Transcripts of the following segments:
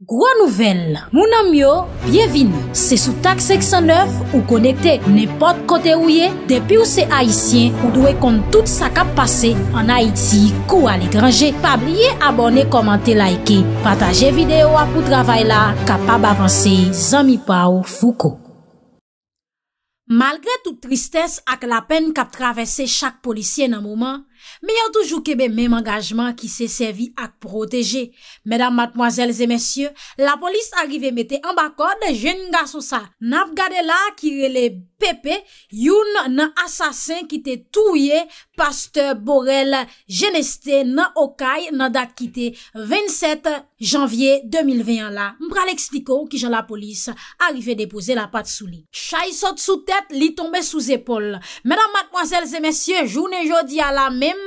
Gro nouvel, mounan myo, byevine, se sou tak 609 ou konekte nepot kote ouye, depi ou se Haitien ou dwe kont tout sa kap pase an Haiti kou ale grange, pa blye abone, komante, laike, pataje videyo apou travay la, kap ap avanse, zami pa ou fuko. Malgre tout tristesse ak la pen kap travesse chak polisye nan mouman, Me yon toujou kebe mèm angajman ki se servi ak proteje. Mèdam matmoazèl zè mèsyè, la polis arive mette an bakon de jen nga sou sa. N ap gade la ki rele pepe, yon nan asasen ki te touye, paste Borel Geneste nan Okay nan dat ki te 27 janvye 2021 la. Mpral ekspliko ki jen la polis arive depose la pat sou li. Chay sot sou tèt, li tombe sou zépol. Mèdam matmoazèl zè mèsyè, jounen jodi a la mèm,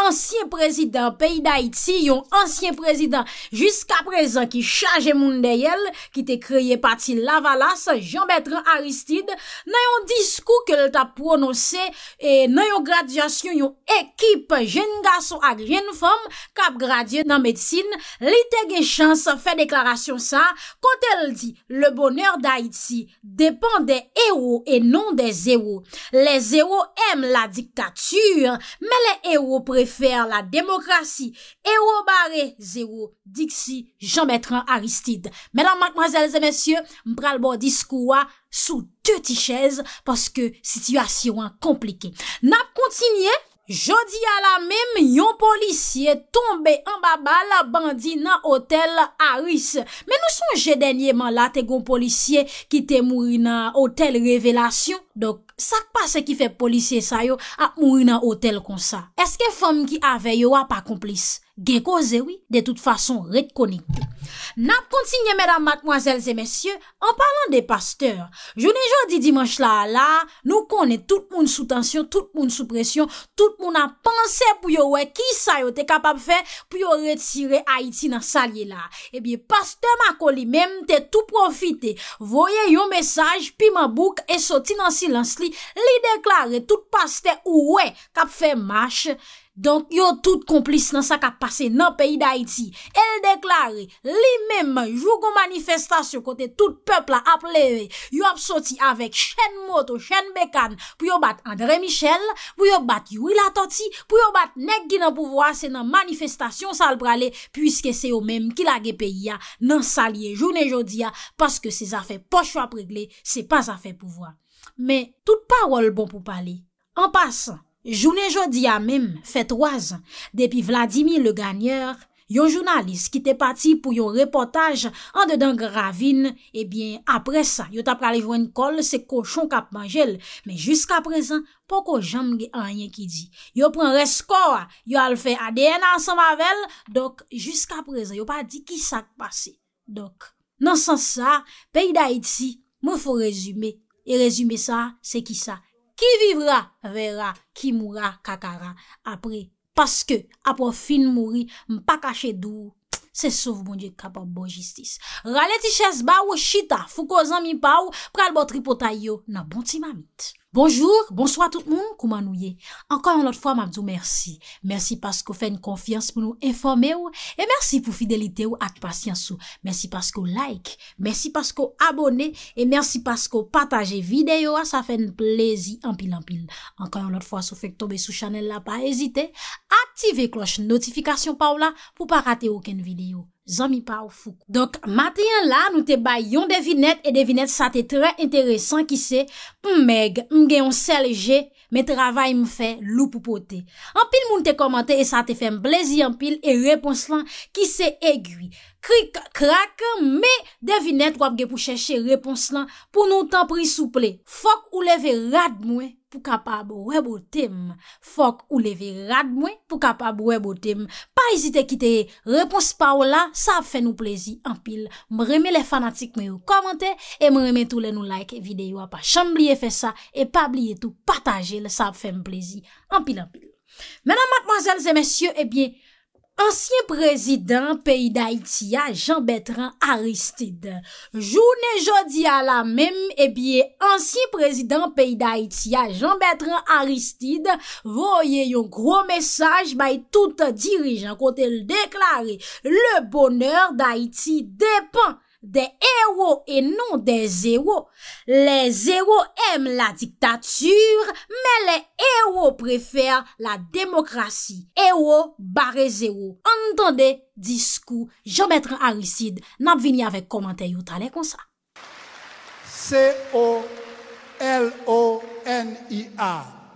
ansyen prezident peyi d'Haïti, yon ansyen prezident jiska prezant ki chaje moun de yel, ki te kreye pati Lavalas, Jean-Bertrand Aristide, nan yon diskou ke l ta pronose e nan yon gradyasyon yon ekip jen gaso ak jen fom, kap gradye nan medsine, lite ge chans fe deklarasyon sa, kont el di le boner d'Haïti depan de ero e non de zero. Le zero em la diktature, me le ero Ewo prefer la demokrasi. Ewo bare zewo diksi janbetran Aristide. Menan mank mazelze mensyo, mbralbo di skouwa sou te ti chez. Paske situasyon komplike. Nap kontinye? Jodi a la mem, yon polisye tombe an baba la bandi nan hotel Aris. Men nou sonje denye man la te goun polisye ki te mouri nan hotel Revelasyon. Dok sak pa se ki fe polisye sa yo ap mouri nan hotel konsa. Eske fom ki ave yo ap akomplis? gen kosewi de tout fason rekonik. Nap kontinye, mèdam, matmoazèlze, mèsyè, an palan de eh pasteur. Jounè jò di dimanche la, la, nou konè tout moun sou tensyon, tout moun sou presyon, tout moun an panse pou yo wè ki sa yo te kapap fè pou yo retire Haiti nan salye la. Ebyen, pasteur mako li mèm te tout profite, voye yon mesaj, pi mabouk, e soti nan silans li, li deklare tout pasteur ou wè kap fè mâche Donk yo tout komplis nan sakap pase nan peyi da iti, el deklare li mem jougou manifestasyon kote tout pepl a apleve, yo ap soti avek chen moto, chen bekan pou yo bat André Michel, pou yo bat Yui Latoti, pou yo bat Nek Gina Pouvoa se nan manifestasyon sal prale, pwiske se yo mem kilage peyi ya nan salye jounen jodi ya, paske se zafè pochwa pregle, se pas zafè pouvoa. Men, tout parol bon pou pale, an pasan. Jounen jodi ya mem, fet waz, depi Vladimir le ganyer, yon jounalist ki te pati pou yon reportaj an dedan gravine, ebyen eh apre sa, yon tap prale vwen kol se koshon kap manjel, men jiska prezan, poko jenm ge anyen ki di. Yon pren resko, yon al fe ADN ansan mavel, dok jiska prezan, yon pa di ki sak pase. Non san sa, peyi da iti, mou fo rezume, e rezume sa, se ki sa? Ki vivra, vera, ki mwra, kakara. Apre, paske, apon fin mwri, mpa kache dou, se souf mwenje kapa bon jistis. Raleti ches ba ou chita, fouko zan mi pa ou, pral bot ripota yo, na bonti ma mit. Bonjour, bonsoir tout moun, kouman ou ye? Ankan yon lot fwa, mabzou mersi. Mersi paskou fè n konfians pou nou informe ou, e mersi pou fidelite ou ak pasyans ou. Mersi paskou like, mersi paskou abone, e mersi paskou pataje videyo, sa fè n plezi anpil anpil. Ankan yon lot fwa, sou fèk tobe sou chanel la pa, ezite, aktive kloche notifikasyon pa ou la, pou pa rate ouken videyo. Zan mi pa ou foukou. Donk, matyen la nou te bay yon devinet, e devinet sa te trey interesan ki se, pou meg, m gen yon selje, me travay m fe lou pou pote. An pil moun te komante, e sa te fe m blazi an pil, e repons lan ki se egwi. Krik, krak, me devinet wap ge pou chèche repons lan pou nou tan pri souple. Fok ou leve rad mwen pou kapab web o tem. Fok ou leve rad mwen pou kapab web o tem. Pa izite kite repons pa ou la, sa ap fè nou plezi anpil. Mreme le fanatik mwen yon komante, e mreme tou le nou like e videyo ap a chanm liye fè sa, e pa liye tou pataje le sa ap fè mplezi anpil anpil. Menan matmanzèl zè mesyò, ebyen, Ansyen prezident peyi d'Haïti a Jean-Bertrand Aristide. Jounè jodi a la mèm, e eh bie ansyen prezident peyi d'Haïti a Jean-Bertrand Aristide voye yon gro mesaj bay tout dirijan kote l deklare le bonèr d'Haïti depan. De Ewo e non de Zewo Le Zewo em la diktatur Me le Ewo prefer la demokrasi Ewo bare Zewo Entende diskou Je mette an risid Nap vini ave komante yo tale kon sa C-O-L-O-N-I-A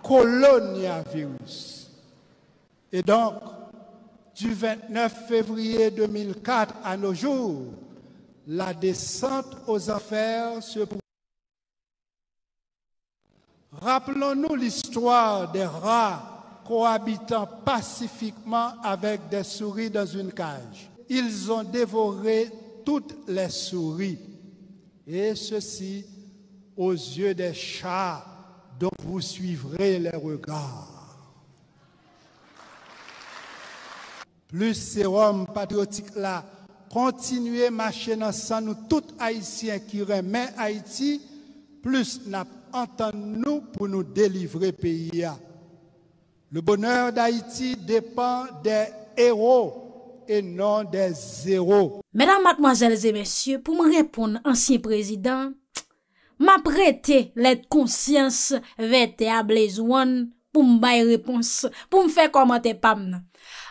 Kolonia virus E donk Du 29 fevriye 2004 an nou jour la descente aux affaires se Rappelons-nous l'histoire des rats cohabitant pacifiquement avec des souris dans une cage. Ils ont dévoré toutes les souris, et ceci aux yeux des chats dont vous suivrez les regards. Plus hommes patriotiques là, Kontinuye machè nan san nou tout Haitien ki remè Haiti, plus nap antan nou pou nou delivre peyi ya. Le bonèr d'Haiti depan de héro, e nan de zéro. Mèdan matmazèl zè mèsyè, pou mè repoun an siye prezidant, mè apretè lèd konsyans vè te ablezouan pou m bay repons, pou m fè komante pam.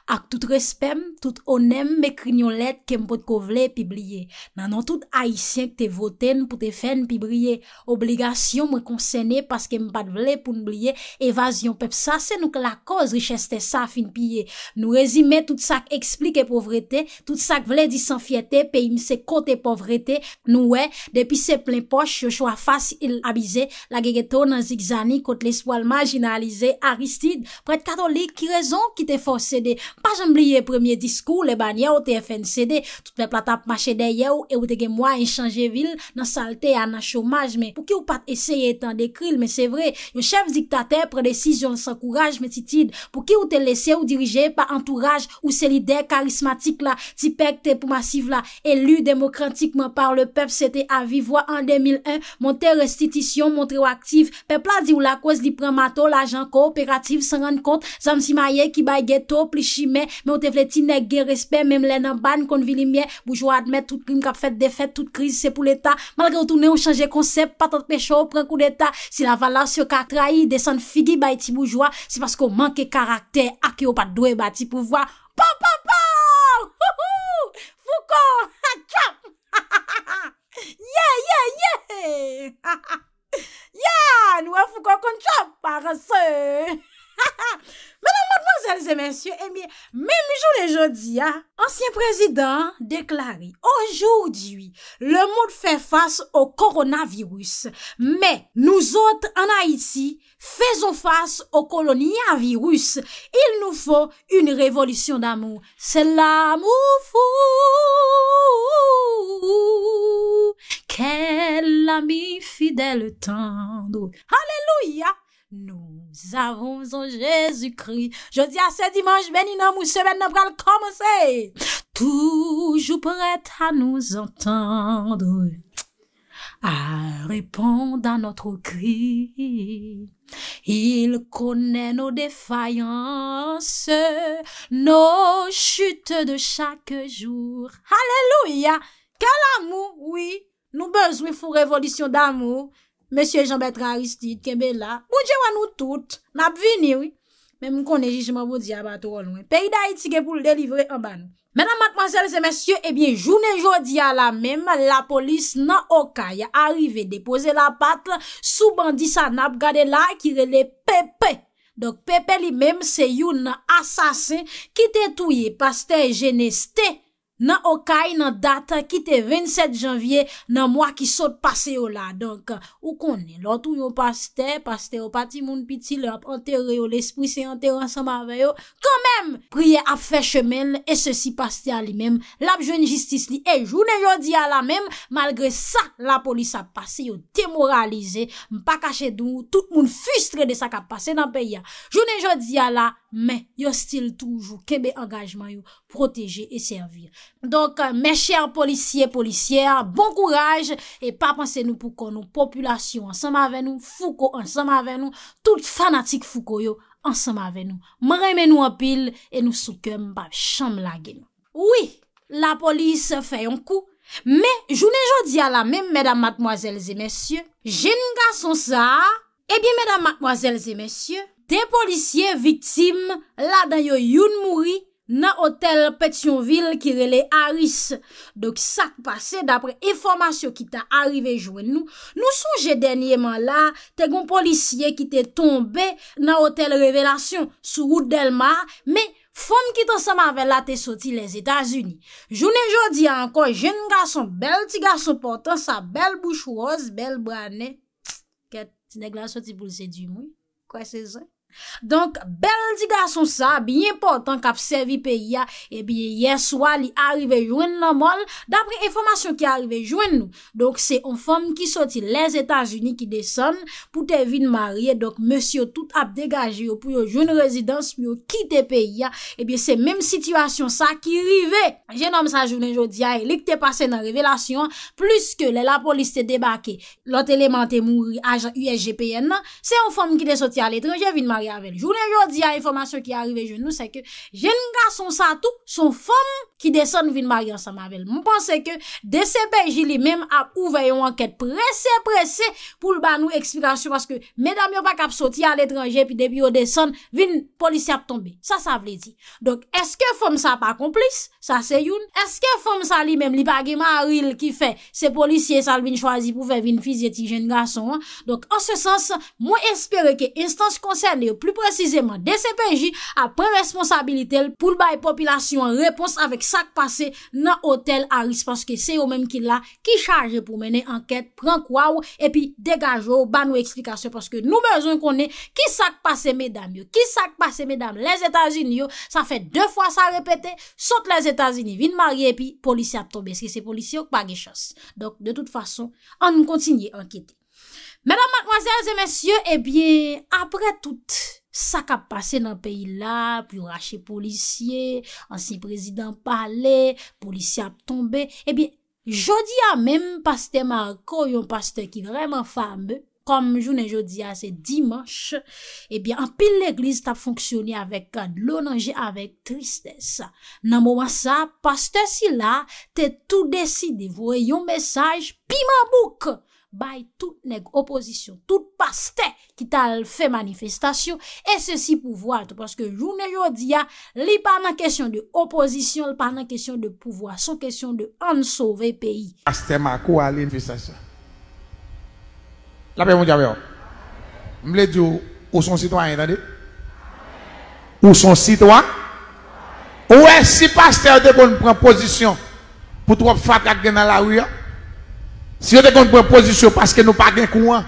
Ak tout respem, tout onem, me krinyon let kem pot ko vle pi blye. Nanon tout aisyen ke te voten pou te fen pi blye. Obligasyon mwen konsene paske mwen pat vle pou nblye. Evasyon pep sa, se nou ke la koz richeste sa fin pye. Nou rezime tout sa ke eksplike povrete, tout sa ke vle disanfiyete, pe imse kote povrete. Nou we, depi se plen poch, yo chwa fasi il abize, la gegeto nan zigzani kote lespoal marginalize. Aristide, pret katolik, ki rezon ki te fosede? Paj anbliye premier diskou, le banyè ou te fncd, tout mè plat ap machèdè yè ou, e ou te gen mwa en chanje vil, nan salte ya nan chomaj mè. Pou ki ou pat eseye tan de kril, mè se vre, yo chef diktatè pre desisyon san kouraj mè titid. Pou ki ou te lese ou dirije pa antouraj, ou se lidè karismatik la, ti pek te pou masiv la, elu demokratikman par le pep, se te avivwa an 2001, montè restitisyon, montè waktif, pepla di ou la kwez li premato, la jan kooperatif, san ren kont, zan si maye ki baye geto plishi, Mè ou te vleti nè gè respè Mè m lè nan ban kon vili mè Boujwa admè tout krim kap fèd defèd Tout kriz se pou l'Etat Mal gè ou tounè ou chanje konsep Patat pechò ou pren kou l'Etat Si la vala sou kak trahi Desan figi bay ti boujwa Si paskou manke karakter Ake ou patdwe bay ti pouvwa Pa pa pa Foukou Ha chop Ha ha ha ha Ye ye ye Ha ha ha Ya nou wè e foukou kon chop Parase Mesdames, mademoiselles et messieurs, eh bien, même jour les jeudi, hein, ancien président déclaré aujourd'hui, le monde fait face au coronavirus. Mais nous autres en Haïti, faisons face au virus. Il nous faut une révolution d'amour. C'est l'amour fou. Quel ami fidèle tendre. Alléluia. Nous nous avons en Jésus-Christ. Je dis à ce dimanche, béni nous, mou semaine ben, n'a commencer. Toujours prêt à nous entendre, à répondre à notre cri. Il connaît nos défaillances, nos chutes de chaque jour. Alléluia! Quel amour, oui! Nous besoin pour révolution d'amour. Monsye jambet raristit kebe la, bunje wan nou tout, nap vini wè, mè m konè jichman vò diya bato ron wè, pey da yi tige pou l delivre an ban. Mè nan mat mansel se monsye, ebyen jounen jodi a la mèm, la polis nan oka ya arrive depose la pat, sou bandi sa nap gade la ki rele pepe. Dok pepe li mèm se yon asasen ki tetouye paste geneste. Nan okay nan dat, kite 27 janvye nan mwa ki sot pase yo la Donk, ou konen, loutou yon paste, paste yo pati moun piti, lop anter yo, l'espri se anter anseman veyo Komem, priye ap fè chemen, e se si paste a li mem, lap jwen jistis li E jounen jodi a la mem, malgre sa, la polis a pase, yo temoralize Mpa kache doun, tout moun fustre de sa ka pase nan peya Jounen jodi a la, men, yo stil toujou, kebe angajman yo proteje e servir. Donk, euh, mè chèr polisye, polisye, bon kouraj, e pa panse nou pou kon nou populasyon ansama ve nou, fouko ansama ve nou, tout fanatik foukoyo ansama ve nou. Mè reme nou apil, e nou soukemba chanm lage nou. Oui, la polis fè yon kou, mè, jounen jodi ala mè, mèdam matmoazèl zè mèsyè, jen nga son sa, e bie mèdam matmoazèl zè mèsyè, de polisye vitim, la dayo eh yon mouri, nan otel Petionville ki rele Aris. Dok sak pase, dapre informasyon ki ta arrive jwen nou, nou souje denye man la, te goun polisye ki te tombe nan otel Revelasyon sou route del Mar, me fom ki te seman vela te soti les Etats-Unis. Jounen jodi anko, jenou gason bel ti gason portan sa bel bouchouoz, bel brane, ket ti neglan soti pou lese di moun. Kwa se zan? Donk bel di gason sa Biye portan kap servi pe ya Ebiye eh yeswa li arive jwen nan mol Dapre informasyon ki arive jwen nou Donk se yon fom ki soti Les Etats-Unis ki deson Poute vin marie Donk monsi yo tout ap degaje Yo pou yo jwen rezidans Yo kite pe ya Ebiye eh se menm situasyon sa ki rive Genom sa jounen jodi Ay li kte pase nan revelasyon Plus ke le la polis te debake Lot eleman te mouri Aja USG pe yen nan Se yon fom ki de soti a letran Je vin marie avèl. Jounen jodi, a informasyon ki a arrive joun nou, se ke jen nga son satou, son fom ki deson vin mari ansan mavel. Mwen pense ke dese pe jili mem ap ouvè yon anket presè presè pou l'banou eksplikasyon. Paske medam yo pa kap soti al etranje, pi debi yo deson vin polisi ap tombe. Sa sa vle di. Donk, eske fom sa pa komplis? Sa se youn. Eske fom sa li mem li bagi ma ril ki fe se polisye sal vin chwazi pou fe vin fizi eti jen nga son. Donk, an se sens mwen espere ke instans konsel de Ou plu precizeman DCPJ apre responsabilite l pou l baye popilasyon repons avek sak pase nan hotel a rispons ke se yo menm ki la ki chaje pou mene anket pran kwa ou epi degaje ou ban ou eksplikasyon. Paske nou bezon konen ki sak pase medam yo, ki sak pase medam les Etats-Unis yo. Sa fe dwe fwa sa repete, sote les Etats-Unis vin marye epi polisi ap tobe se ki se polisi yok bagye chans. Dok de tout fason an kontinye anketi. Madame, mademoiselles et messieurs, eh bien, apre tout, sa ka passe nan peyi la, pi yon rache policier, ansi prezident pale, policier ap tombe, eh bien, jodi a menm paste Marco, yon paste ki vreman fame, kom jounen jodi a, se dimanche, eh bien, an pi l'eglise ta fonksyoni avek adlonanje, avek tristese. Nan mouan sa, paste si la, te tou desi de vwoy yon mesaj, pi mabouk! bay tout nèg opposition, tout pasteur qui t'a fait manifestation et ceci pouvoir parce que journée ne a li pas nan question de opposition, li pas nan question de pouvoir, son question de en sauver pays. Pasteur Marco à l'investation. La paix mon diable. M'le dit ou son citoyen attendez. Ou son citoyen Ou est si pasteur de bonne prend position pour trop fatraque dans la rue hein? Si vous avez une position parce que nous sommes pas La courant,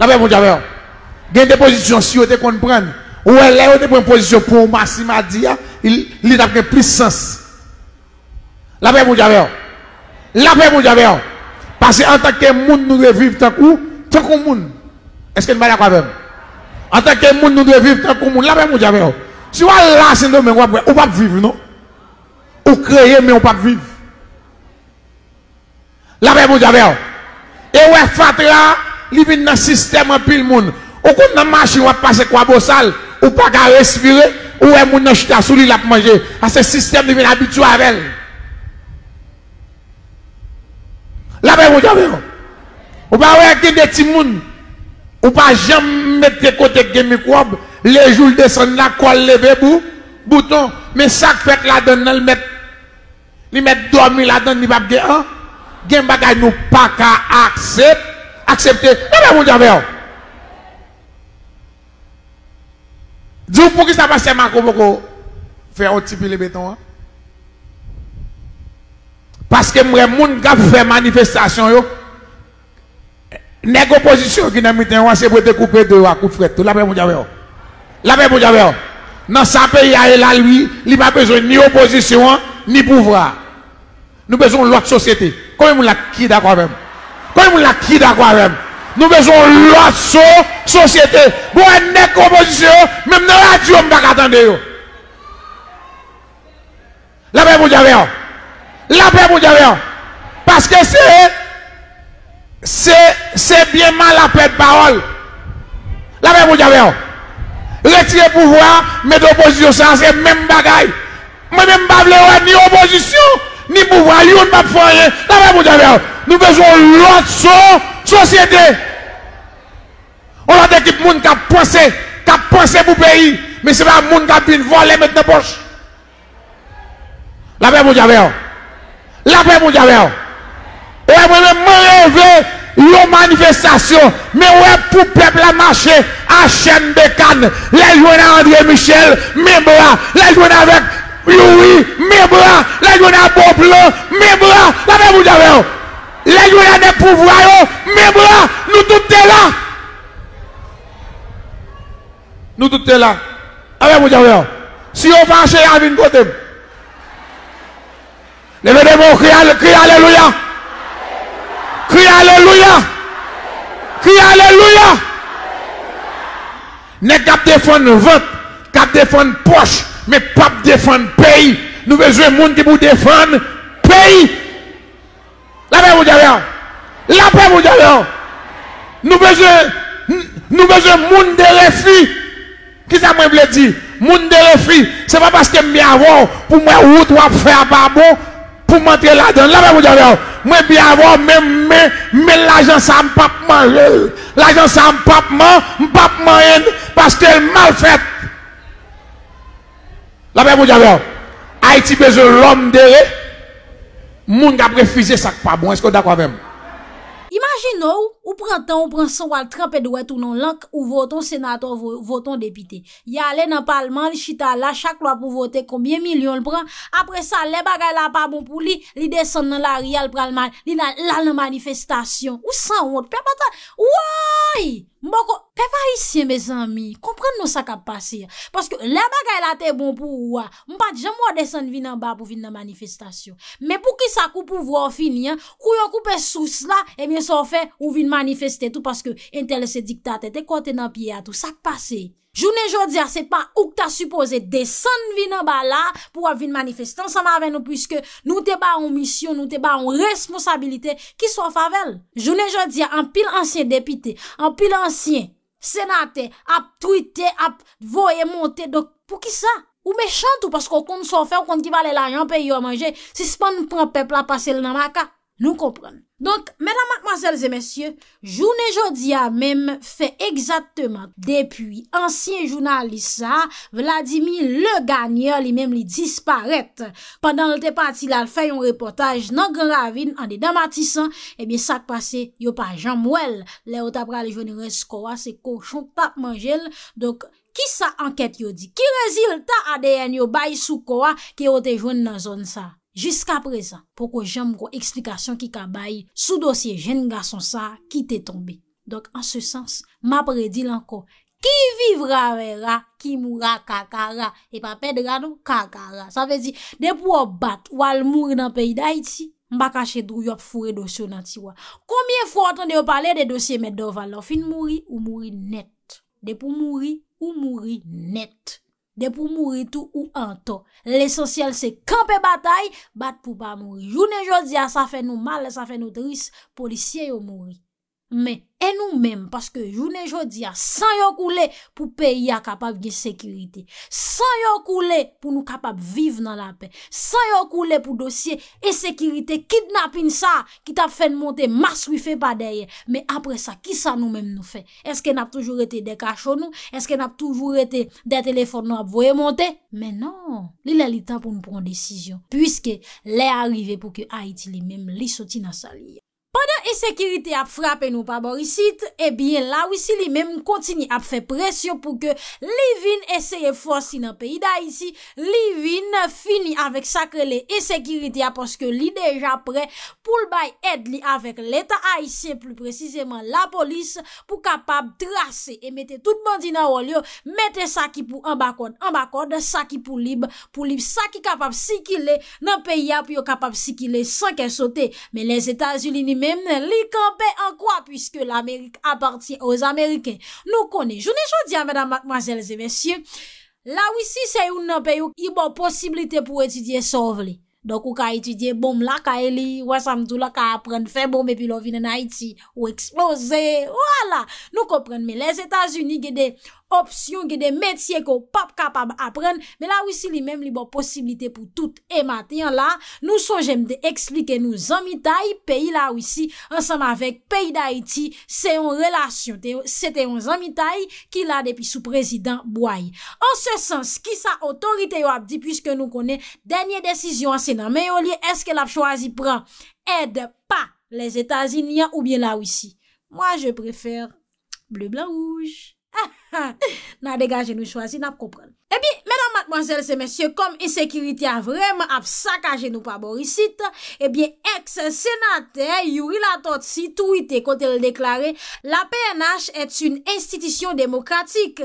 vous mon avez des positions si vous avez position, Ou elle une position pour Massima il, il a plus sens. La paix, mon La paix, Parce que en tant que monde, nous devons vivre tant que tant que monde. Est-ce que nous d'accord avec En tant que monde, nous devons vivre tant que monde. La paix, mon Si vous là, c'est demain, on pas vivre, non Ou créer, mais on ne peut pas vivre. La ve moun jave yo. E we fat la, li vin nan sistem an pil moun. Ou kont nan masin wap pase kwa bo sal, ou pa ka respire, ou we moun nan chita sou li la pou manje. Ase sistem li vin habitu avèl. La ve moun jave yo. Ou pa we gen de ti moun. Ou pa jem mette kote gen mikwob, le joul de san la kol le ve bou, bouton, me sak fek la don nan li mette, li mette dormi la don ni bab ge an, gen bagay nou pa ka aksep, aksepte, ebe moun jave yo. Djou pou ki sa pa seman kou fè yon tipi le beton an. Paske mwen moun gap fè manifestasyon yo, neg oposisyon ki nan miten wan se pou te koupe de wakout fret tou, la pe moun jave yo. La pe moun jave yo. Nan sa pe yae la lui, li pa bezon ni oposisyon, ni pouvra. Nou bezon lot sosyete l'a de à quoi même? avec vous l'a quitté à quoi même? Nous besoin la société. Pour une composition, même dans la radio, on ne pas attendre. La paix pour Javier. La paix pour Parce que c'est c'est bien mal la paix de parole. La paix pour Javier. Retirer pouvoir, mettre l'opposition, ça c'est même bagaille. Moi-même, je ne veux ni opposition ni pouvoir, yon pas foyer. Nous besoin l'autre société. On a des équipes qui a pensé, qui a pensé pour le pays. Mais ce n'est pas monde qui a pu voler maintenant poche. La paix pour Dieu. La paix pour Dieu. Et moi-même, rêve, une manifestation, mais ouais, pour peuple à marcher, à chaîne de canne, les joueurs André Michel, mes bras, les joueurs avec oui, oui, mes bras, là, on a bon plan, mes bras, là, vous avez. Là, on a des pouvoirs, mes bras, nous tous là. Nous tous là. avez vous avez. Hein. Si on va acheter à une côté. Levez des criez Alléluia. Criez Alléluia. Criez Alléluia. Ne cap défendre vente, pas défendre poche, mais pas défendre pays. Nous besoin de monde qui défend défendre pays. La paix dit La paix vous Nous besoin nous besoin de monde de refus. Qui ça m'a dit dire Monde de refus. Ce n'est pas parce que je bien avoir pour moi tu vas faire pas bon pour m'entrer là-dedans. La paix dit Moi bien avoir même mais, l'agence ça pas manger. L'agent ça me pas manger, parce qu'elle mal fait La pe moun javè, Haiti bezon rom dere, moun gabre fizè sak pa bon, esko da kwa vèm. Imaginou. Ou pran tan ou pran san wale trepe dwe tou nan lank ou voton senator ou voton depite. Ya ale nan palman li chita la chak lwa pou vote konbyen milyon l pran. Apre sa le bagay la pa bon pou li, li desen nan la rial pralman, li nan lal nan manifestasyon. Ou san wote, pe patan, woy! Mbokon, pe pa isye me zami, kompran nou sa kap pase ya. Paske le bagay la te bon pou woy, mpati jan mwa desen vin nan ba pou vin nan manifestasyon. Me pou ki sa kou pou vwa ou fini, kou yo kou pe souse la, e mwen so fe ou vin nan manifestasyon. Manifeste tou paske entel se dikta te te kote nan piye a tou sa k pase Jounen joudia se pa ouk ta supose de san vin nan ba la pou ap vin manifestan San ma ven nou pwiske nou te ba ou misyon nou te ba ou responsabilite ki so favel Jounen joudia an pil ansyen depite an pil ansyen senate ap tuite ap voye monte Dok pou ki sa ou mechant ou paske ou konde so fe ou konde ki vale la yon pe yon manje Se se pan pou an pepla pase l nan maka Nou kompren. Donk, mèdam matmazèl zè mèsyè, jounè jodi ya mèm fè egzatèman. Depi ansyen jounalisa, Vladimir le ganyè, li mèm li disparèt. Pendan lè te pati lal fè yon reportaj, nan gen ravine, an de damatisan, ebyen eh sa kpase, yo pa jan mwèl. Lè yo tap pral jounè reskowa, se kouchon tap manjèl. Donk, ki sa anket yo di? Ki rezil ta ADN yo bay soukowa ki yo te joun nan zon sa? Jiska prezant, poko janm kon eksplikasyon ki kaba yi, sou dosye jen nga son sa ki te tombe. Donk an se sens, mapre di lanko, ki vivra ve ra, ki mou ra kakara, e pa pedra nou kakara. Sa vezi, depo ou bat ou al mouri nan peyi da iti, mba kache drou yop fure dosye nan ti wa. Koumye fwot an de ou pale de dosye medov alon, fin mouri ou mouri net. Depo mouri ou mouri net. De pou mouri tou ou an to, l'esosyal se kampe batay, bat pou pa mouri. Jounen jodia, sa fe nou mal, sa fe nou tris, polisye yo mouri. Men, en nou men, paske jounen jodi a, san yon koule pou peyi a kapab ge sekirite. San yon koule pou nou kapab vive nan la pe. San yon koule pou dosye e sekirite, kidnapping sa, ki tap fèn monte, mas wifè pa deye. Men apre sa, ki sa nou men nou fè? Eske nap toujou rete de kachon nou? Eske nap toujou rete de telefon nou ap voye monte? Men nan, li lè li tap pou nou pran desisyon. Piske lè arrive pou ki Haiti li men, li soti nan sa liye. pandan esekirite ap frape nou pa borisit ebyen la wisi li menm kontini ap fe presyon pou ke li vin eseye fos si nan peyi da isi, li vin fini avek sakre le esekirite aposke li deja pre poul bay ed li avek leta a isi e plus precizeman la polis pou kapab drase e mette tout bandi nan walyo, mette saki pou an bakon, an bakon, saki pou lib pou lib, saki kapab si ki le nan peyi ap yo kapab si ki le san ke sote, me le zeta azuli ni Memnen li kanpe an kwa pwiske l'Amerik aparti oz Amerike. Nou kone. Jouni chou diyan, mèdam, mack, mwazel, zè, mèsyè. La wisi se yon nan pe yon i bon posibilite pou etidye sov li. Dok ou ka etidye bom la ka e li. Ou asamdou la ka apren febom epi lo vin en Haiti. Ou eksplose. Ou ala. Nou kopren me les Etats-Unis gede... opsyon ki de metye ko pap kapab apren, me la wisi li menm li bon posibilite pou tout emati an la, nou son jemde eksplike nou Zanmi Tai, peyi la wisi ansanm avèk peyi d'Haïti, se yon relasyon, se te yon Zanmi Tai, ki la depi sou prezident Bouaï. An se sens ki sa otorite yo apdi, pwiske nou konen denye desisyon, se nan meyo li eske la pchoazi pran, ed pa les Etasiniyan ou bien la wisi. Moi je prefer bleu-blan-rouj. Ha ha, nan degaje nou chwazi, nan ap kompren. E bi, menan matmozèl se mèsyè, kom esekiriti a vremen ap sakaje nou pa borisit, e bi, eks-senatè, Yurila Totsi, twite kontèl deklare, la PNH et un institisyon demokratik.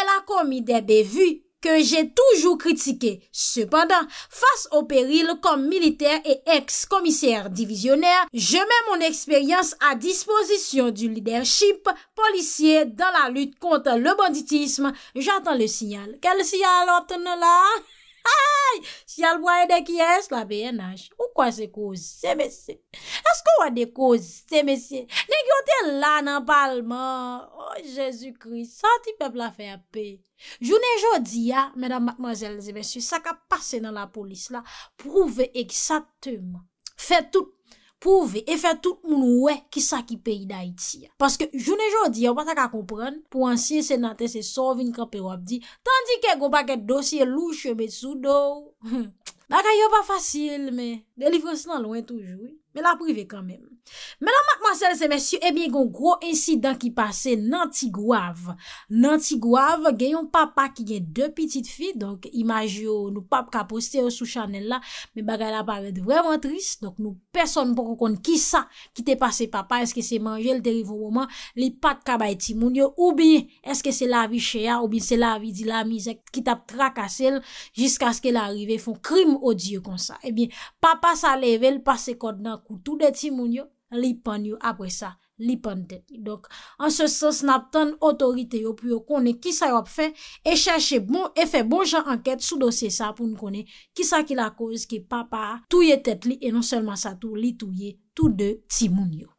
El a komi debè vu. que j'ai toujours critiqué. Cependant, face au péril comme militaire et ex-commissaire divisionnaire, je mets mon expérience à disposition du leadership policier dans la lutte contre le banditisme. J'attends le signal. Quel signal obtenons là? mwenye de ki es la BNH? Ou kwa se kouzi se mesye? Eskou an de kouzi se mesye? Ne gyo te lan an palman? Oh, Jezu Christ, sa ti pep la fe api? Jounen jodi ya, mwenye, sa ka pase nan la polis la, prouve eksaktouman. Fè tout pou ve e fe tout moun we ki sa ki peyi da iti ya. Paske joun e joun di, yo pata ka kompren, pou ansi se nante se sovin ka perwap di, tandi ke go baget dosye louch e besou do. Maka yo pa fasil, me, delivrosi nan loin toujou. la prive kanmèm. Mè nan makmansel se mèsyou, e eh bè yon gro insidant ki pase Nantigouave. Nantigouave, genyon papa ki genyè de pitit fi, donk imajyo nou pap kaposte yo sou chanel la, mè bagay la pare de vèman trist, donk nou person pou kon kon ki sa ki te pase papa, eske se manje l terivou mouman, li pat kabay ti moun yo, ou bi eske se la vi chea, ou bi se la vi di la mizè ki tap trakase l, jisk aske la rive fon krim o diyo kon sa. E eh bè papa sa leve, l pase kod nan kouzak, Ou tou de timoun yo, li pon yo. Apre sa, li pon tet bon li. Dok, an se se snap ton otorite yo. Puyo kone ki sa yo ap fe. E chache bon, e fe bon jan anket. Soudo se sa pou nou kone. Ki sa ki la koz ki papa touye tet li. E non selman sa tou li touye tou de timoun yo.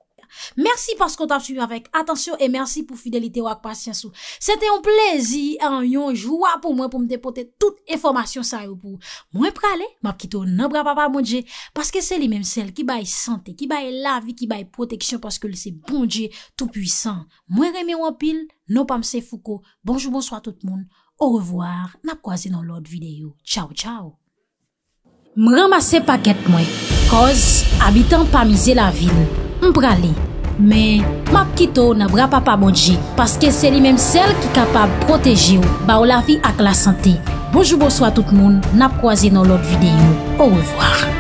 Mersi bon non pas kon ta suvi avek Atansyon e mersi pou fidelite wak pas yansou Sete yon plezi Yon jwa pou mwen pou mde pote Tout informasyon sa yon pou Mwen prale, mwakito nan bra papa mwen dje Paske se li menm sel ki baye sante Ki baye lavi, ki baye proteksyon Paske lese bon dje, tout puysan Mwen reme wapil, nou pamse fuko Bonjou bonso a tout moun Ou revoar, nap kwaze nan lout videyo Chow chow M ramase paket mwen Koz abitan pamize la vil Mbra li. Me, map kito na bra papamonji. Paske se li menm sel ki kapab proteji ou. Ba ou la vi ak la sante. Bojou bojou a tout moun. Nap kwa zi nan lot videyo. Ou revoar.